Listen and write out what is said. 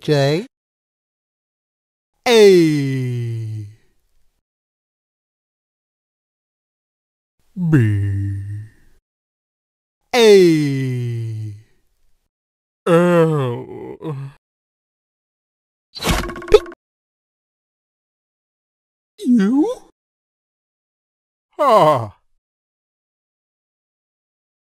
J A B A L P U R